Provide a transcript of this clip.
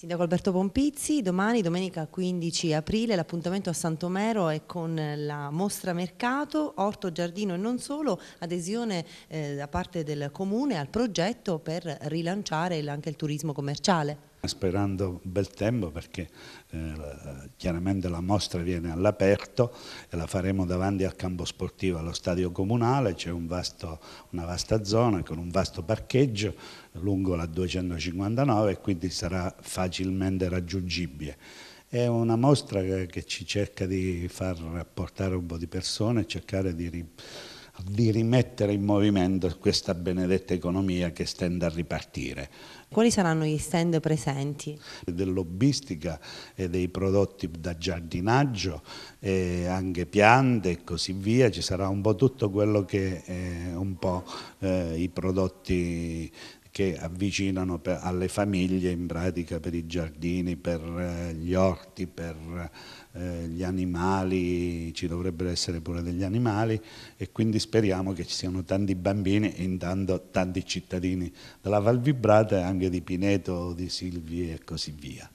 Sindaco Alberto Pompizzi, domani domenica 15 aprile l'appuntamento a Santomero è con la mostra mercato, orto, giardino e non solo, adesione eh, da parte del comune al progetto per rilanciare anche il turismo commerciale sperando bel tempo perché eh, chiaramente la mostra viene all'aperto e la faremo davanti al campo sportivo allo stadio comunale, c'è un una vasta zona con un vasto parcheggio lungo la 259 e quindi sarà facilmente raggiungibile. È una mostra che, che ci cerca di far portare un po' di persone, cercare di di rimettere in movimento questa benedetta economia che stende a ripartire. Quali saranno gli stand presenti? Dell'obbistica e dei prodotti da giardinaggio, anche piante e così via, ci sarà un po' tutto quello che eh, un po' eh, i prodotti che avvicinano per, alle famiglie in pratica per i giardini, per eh, gli orti, per eh, gli animali, ci dovrebbero essere pure degli animali e quindi speriamo che ci siano tanti bambini e intanto tanti cittadini della Val Vibrata e anche di Pineto, di Silvi e così via.